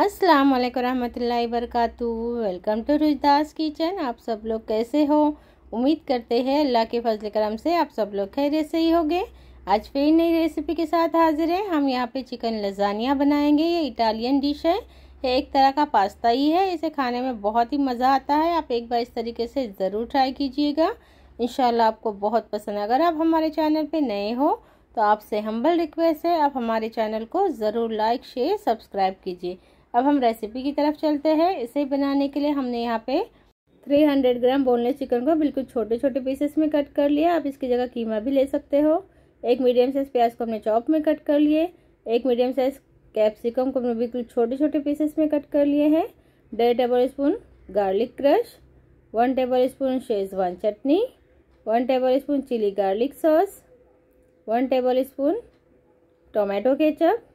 अस्सलाम वालेकुम रहमतुल्लाहि वरकतु वेलकम टू रुजदास किचन आप सब लोग कैसे हो उम्मीद करते हैं अल्लाह के फजल करम से आप सब लोग खैर से ही होंगे आज फिर नई रेसिपी के साथ हाजिर हैं हम यहाँ पे चिकन लजानिया बनाएंगे ये इटालियन डिश है ये एक तरह का पास्ता ही है इसे खाने में बहुत ही मज़ा आता है आप एक बार इस तरीके से ज़रूर ट्राई कीजिएगा इन आपको बहुत पसंद अगर आप हमारे चैनल पर नए हो तो आपसे हम्बल रिक्वेस्ट है आप हमारे चैनल को ज़रूर लाइक शेयर सब्सक्राइब कीजिए अब हम रेसिपी की तरफ चलते हैं इसे बनाने के लिए हमने यहाँ पे 300 ग्राम बोनलेस चिकन को बिल्कुल छोटे छोटे पीसेस में कट कर लिया आप इसकी जगह कीमा भी ले सकते हो एक मीडियम साइज़ प्याज को हमने चॉप में कट कर लिए एक मीडियम साइज़ कैप्सिकम को हमने बिल्कुल छोटे छोटे पीसेस में कट कर लिए हैं डेढ़ tablespoon garlic crush one tablespoon Schezwan chutney one tablespoon chilli garlic sauce one tablespoon tomato ketchup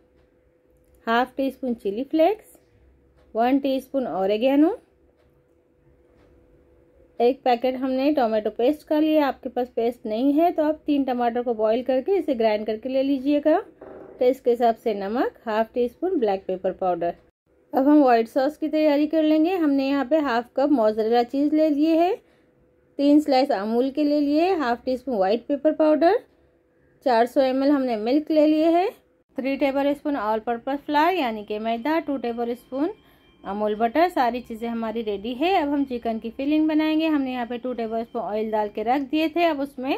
half teaspoon chilli flakes one teaspoon oregano एक पैकेट हमने टोमेटो पेस्ट का लिया आपके पास paste नहीं है तो आप तीन टमाटर को बॉईल करके इसे ग्राइंड करके ले लीजिएगा टेस्ट के हिसाब से नमक half teaspoon black pepper powder अब हम व्हाइट सॉस की तैयारी कर लेंगे हमने यहाँ पे हाफ कप मोजरेला चीज़ ले लिए है तीन स्लाइस अमूल के ले लिए half teaspoon white pepper powder चार सौ हमने मिल्क ले लिए है three tablespoon all purpose flour यानी कि मैदा two tablespoon Amul butter सारी चीज़ें हमारी रेडी है अब हम चिकन की फिलिंग बनाएंगे हमने यहाँ पे टू टेबल स्पून ऑयल डाल के रख दिए थे अब उसमें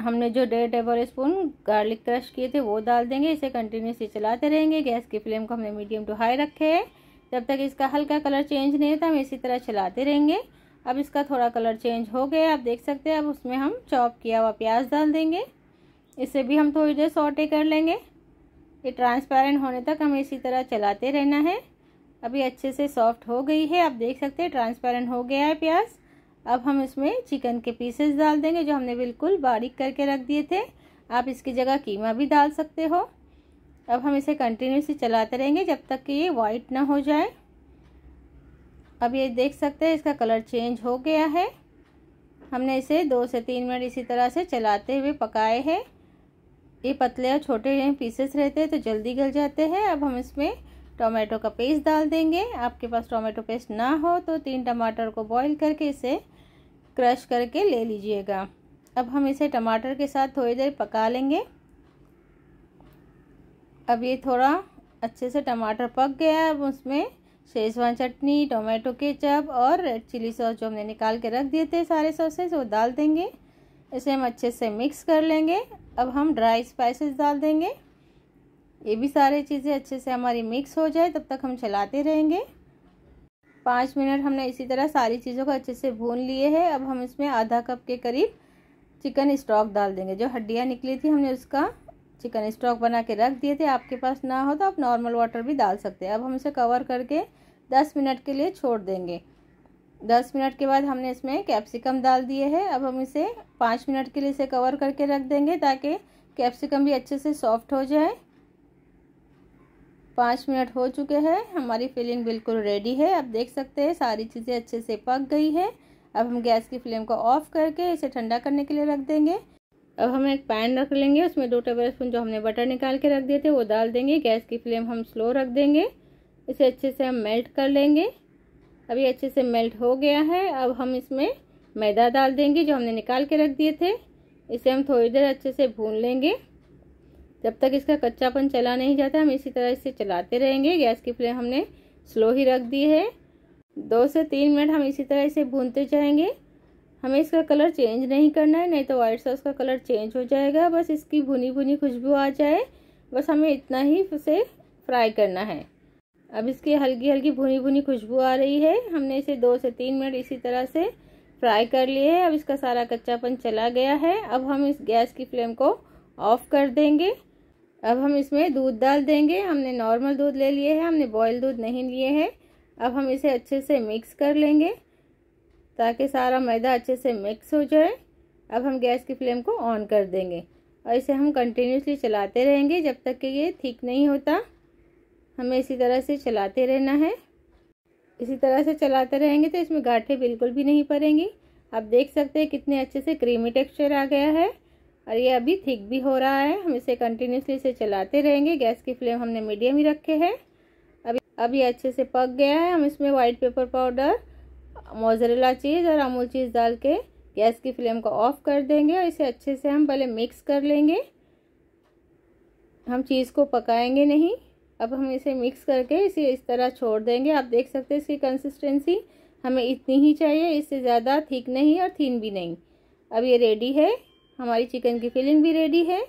हमने जो डेढ़ टेबल स्पून गार्लिक क्रश किए थे वो डाल देंगे इसे कंटिन्यूसली चलाते रहेंगे गैस की फ्लेम को हमने मीडियम टू हाई रखे है जब तक इसका हल्का कलर चेंज नहीं होता हम इसी तरह चलाते रहेंगे अब इसका थोड़ा कलर चेंज हो गया आप देख सकते हैं अब उसमें हम चॉप किया हुआ प्याज डाल देंगे इसे भी हम थोड़ी देर सोटे कर लेंगे ये ट्रांसपेरेंट होने तक हमें इसी तरह चलाते रहना है अभी अच्छे से सॉफ्ट हो गई है आप देख सकते हैं ट्रांसपेरेंट हो गया है प्याज अब हम इसमें चिकन के पीसेस डाल देंगे जो हमने बिल्कुल बारीक करके रख दिए थे आप इसकी जगह कीमा भी डाल सकते हो अब हम इसे कंटिन्यूसली चलाते रहेंगे जब तक कि ये वाइट ना हो जाए अब ये देख सकते हैं इसका कलर चेंज हो गया है हमने इसे दो से तीन मिनट इसी तरह से चलाते हुए पकाए हैं ये पतले और छोटे पीसेस रहते हैं तो जल्दी गल जाते हैं अब हम इसमें टोमेटो का पेस्ट डाल देंगे आपके पास टोमेटो पेस्ट ना हो तो तीन टमाटर को बॉईल करके इसे क्रश करके ले लीजिएगा अब हम इसे टमाटर के साथ थोड़ी देर पका लेंगे अब ये थोड़ा अच्छे से टमाटर पक गया अब उसमें शेजवान चटनी टोमेटो केचप और रेड चिली सॉस जो हमने निकाल के रख दिए थे सारे सॉसेस वो डाल देंगे इसे हम अच्छे से मिक्स कर लेंगे अब हम ड्राई स्पाइसेस डाल देंगे ये भी सारी चीज़ें अच्छे से हमारी मिक्स हो जाए तब तक हम चलाते रहेंगे पाँच मिनट हमने इसी तरह सारी चीज़ों को अच्छे से भून लिए है अब हम इसमें आधा कप के करीब चिकन स्टॉक डाल देंगे जो हड्डियाँ निकली थी हमने उसका चिकन स्टॉक बना के रख दिए थे आपके पास ना हो तो आप नॉर्मल वाटर भी डाल सकते हैं अब हम इसे कवर करके दस मिनट के लिए छोड़ देंगे दस मिनट के बाद हमने इसमें कैप्सिकम डाल दिए है अब हम इसे पाँच मिनट के लिए इसे कवर करके रख देंगे ताकि कैप्सिकम भी अच्छे से सॉफ्ट हो जाए पाँच मिनट हो चुके हैं हमारी फिलिंग बिल्कुल रेडी है आप देख सकते हैं सारी चीज़ें अच्छे से पक गई है अब हम गैस की फ्लेम को ऑफ करके इसे ठंडा करने के लिए रख देंगे अब हम एक पैन रख लेंगे उसमें दो टेबल स्पून जो हमने बटर निकाल के रख दिए थे वो डाल देंगे गैस की फ्लेम हम स्लो रख देंगे इसे अच्छे से हम मेल्ट कर लेंगे अभी अच्छे से मेल्ट हो गया है अब हम इसमें मैदा डाल देंगे जो हमने निकाल के रख दिए थे इसे हम थोड़ी देर अच्छे से भून लेंगे जब तक इसका कच्चापन चला नहीं जाता हम इसी तरह इसे चलाते रहेंगे गैस की फ्लेम हमने स्लो ही रख दी है दो से तीन मिनट हम इसी तरह इसे भूनते जाएंगे हमें इसका कलर चेंज नहीं करना है नहीं तो वाइट सॉस का कलर चेंज हो जाएगा बस इसकी भुनी भुनी खुशबू आ जाए बस हमें इतना ही उसे फ्राई करना है अब इसकी हल्की हल्की भुनी भुनी खुशबू आ रही है हमने इसे दो से तीन मिनट इसी तरह से फ्राई कर लिए है अब इसका सारा कच्चापन चला गया है अब हम इस गैस की फ्लेम को ऑफ कर देंगे अब हम इसमें दूध डाल देंगे हमने नॉर्मल दूध ले लिए है हमने बॉयल दूध नहीं लिए है अब हम इसे अच्छे से मिक्स कर लेंगे ताकि सारा मैदा अच्छे से मिक्स हो जाए अब हम गैस की फ्लेम को ऑन कर देंगे और इसे हम कंटिन्यूसली चलाते रहेंगे जब तक कि ये ठीक नहीं होता हमें इसी तरह से चलाते रहना है इसी तरह से चलाते रहेंगे तो इसमें गाठे बिल्कुल भी नहीं पड़ेंगी आप देख सकते हैं कितने अच्छे से क्रीमी टेक्सचर आ गया है और ये अभी थिक भी हो रहा है हम इसे कंटिन्यूसली इसे चलाते रहेंगे गैस की फ्लेम हमने मीडियम ही रखे है अभी अभी अच्छे से पक गया है हम इसमें white pepper powder mozzarella cheese और अमूल चीज़ डाल के गैस की फ्लेम को ऑफ कर देंगे और इसे अच्छे से हम पहले मिक्स कर लेंगे हम चीज़ को पकाएंगे नहीं अब हम इसे मिक्स करके इसे इस तरह छोड़ देंगे आप देख सकते हैं इसकी कंसिस्टेंसी हमें इतनी ही चाहिए इससे ज़्यादा थिक नहीं और थीन भी नहीं अब ये रेडी है हमारी चिकन की फिलिंग भी रेडी है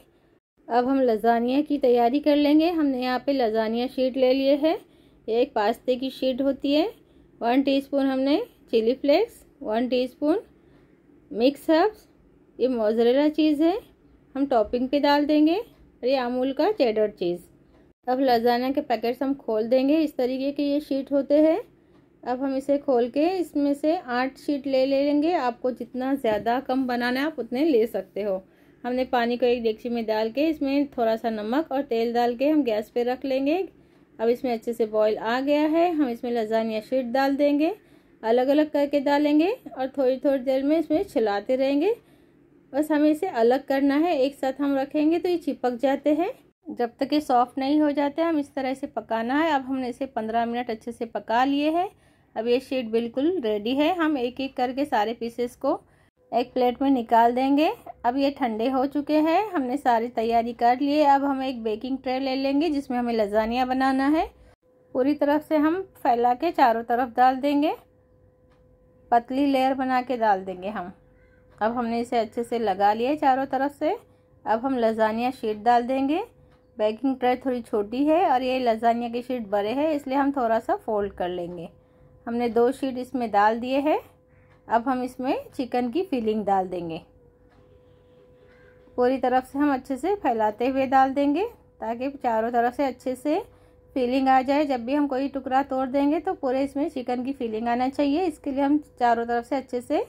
अब हम लजानिया की तैयारी कर लेंगे हमने यहाँ पे लजानिया शीट ले लिए है ये एक पास्ते की शीट होती है वन टीस्पून हमने chilli flakes one teaspoon mix herbs ये मोजरेला चीज़ है हम टॉपिंग पे डाल देंगे और ये अमूल का चेडर चीज़ अब लजानिया के पैकेट्स हम खोल देंगे इस तरीके के ये शीट होते हैं अब हम इसे खोल के इसमें से आठ शीट ले ले लेंगे आपको जितना ज़्यादा कम बनाना है आप उतने ले सकते हो हमने पानी को एक डेक्ची में डाल के इसमें थोड़ा सा नमक और तेल डाल के हम गैस पे रख लेंगे अब इसमें अच्छे से बॉईल आ गया है हम इसमें लजानिया शीट डाल देंगे अलग अलग करके डालेंगे और थोड़ी थोड़ी देर में इसमें छिलाते रहेंगे बस हमें इसे अलग करना है एक साथ हम रखेंगे तो ये चिपक जाते हैं जब तक ये सॉफ्ट नहीं हो जाते हम इस तरह से पकाना है अब हमने इसे पंद्रह मिनट अच्छे से पका लिए हैं अब ये शीट बिल्कुल रेडी है हम एक एक करके सारे पीसेस को एक प्लेट में निकाल देंगे अब ये ठंडे हो चुके हैं हमने सारी तैयारी कर लिए अब हम एक बेकिंग ट्रे ले लेंगे जिसमें हमें लजानिया बनाना है पूरी तरफ से हम फैला के चारों तरफ डाल देंगे पतली लेयर बना के डाल देंगे हम अब हमने इसे अच्छे से लगा लिया चारों तरफ से अब हम लजानिया शीट डाल देंगे बेकिंग ट्रे थोड़ी छोटी है और ये लजानिया की शीट बड़े है इसलिए हम थोड़ा सा फोल्ड कर लेंगे हमने दो शीट इसमें डाल दिए हैं अब हम इसमें चिकन की फीलिंग डाल देंगे पूरी तरफ से हम अच्छे से फैलाते हुए डाल देंगे ताकि चारों तरफ से अच्छे से फीलिंग आ जाए जब भी हम कोई टुकड़ा तोड़ देंगे तो पूरे इसमें चिकन की फीलिंग आना चाहिए इसके लिए हम चारों तरफ से अच्छे से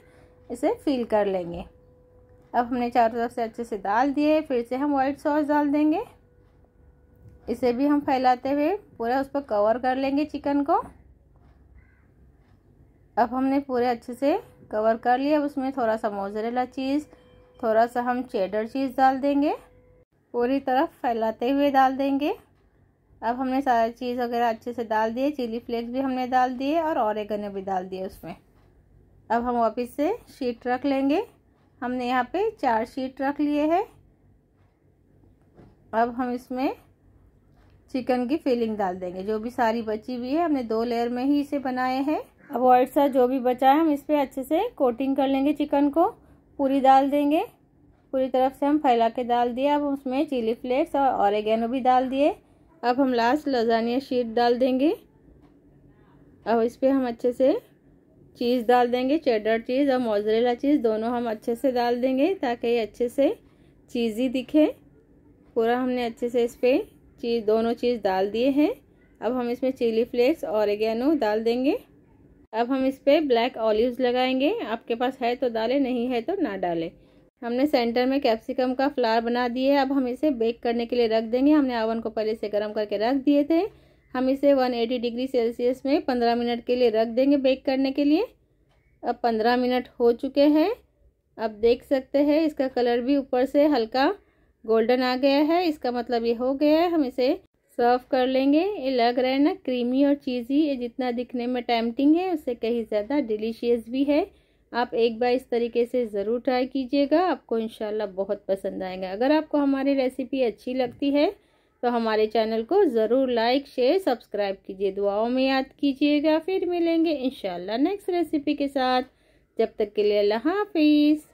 इसे फील कर लेंगे अब हमने चारों तरफ से अच्छे से डाल दिए फिर से हम वाइट सॉस डाल देंगे इसे भी हम फैलाते हुए पूरा उस पर कवर कर लेंगे चिकन को अब हमने पूरे अच्छे से कवर कर लिया अब उसमें थोड़ा सा मोजरेला चीज़ थोड़ा सा हम चेडर चीज़ डाल देंगे पूरी तरफ फैलाते हुए डाल देंगे अब हमने सारा चीज़ वगैरह अच्छे से डाल दिए चिली फ्लेक्स भी हमने डाल दिए और गने भी डाल दिए उसमें अब हम वापस से शीट रख लेंगे हमने यहाँ पे चार शीट रख लिए हैं अब हम इसमें चिकन की फिलिंग डाल देंगे जो भी सारी बची हुई है हमने दो लेयर में ही इसे बनाए हैं अब ऑयल सा जो भी बचा है हम इस पर अच्छे से कोटिंग कर लेंगे चिकन को पूरी डाल देंगे पूरी तरफ से हम फैला के डाल दिए अब उसमें चिली फ्लेक्स और ऑरेगेनो भी डाल दिए अब हम लास्ट लजानिया शीट डाल देंगे अब इस पर हम अच्छे से चीज़ डाल देंगे चेडर चीज़ और मोजरेला चीज़ दोनों हम अच्छे से डाल देंगे ताकि ये अच्छे से चीज़ी दिखे पूरा हमने अच्छे से इस पर चीज़ दोनों चीज़ डाल दिए हैं अब हम इसमें चिली फ्लेक्स और डाल देंगे अब हम इस पर ब्लैक ऑलिव्स लगाएंगे आपके पास है तो डालें नहीं है तो ना डालें हमने सेंटर में कैप्सिकम का फ्लावर बना दिए है अब हम इसे बेक करने के लिए रख देंगे हमने ओवन को पहले से गर्म करके रख दिए थे हम इसे 180 डिग्री सेल्सियस में 15 मिनट के लिए रख देंगे बेक करने के लिए अब 15 मिनट हो चुके हैं अब देख सकते हैं इसका कलर भी ऊपर से हल्का गोल्डन आ गया है इसका मतलब ये हो गया है हम इसे सर्व कर लेंगे ये लग रहा है ना क्रीमी और चीज़ी ये जितना दिखने में टैमटिंग है उससे कहीं ज़्यादा डिलीशियस भी है आप एक बार इस तरीके से ज़रूर ट्राई कीजिएगा आपको इनशाला बहुत पसंद आएगा अगर आपको हमारी रेसिपी अच्छी लगती है तो हमारे चैनल को ज़रूर लाइक शेयर सब्सक्राइब कीजिए दुआओं में याद कीजिएगा फिर मिलेंगे इनशाला नेक्स्ट रेसिपी के साथ जब तक के लिए अल्लाह हाफिज़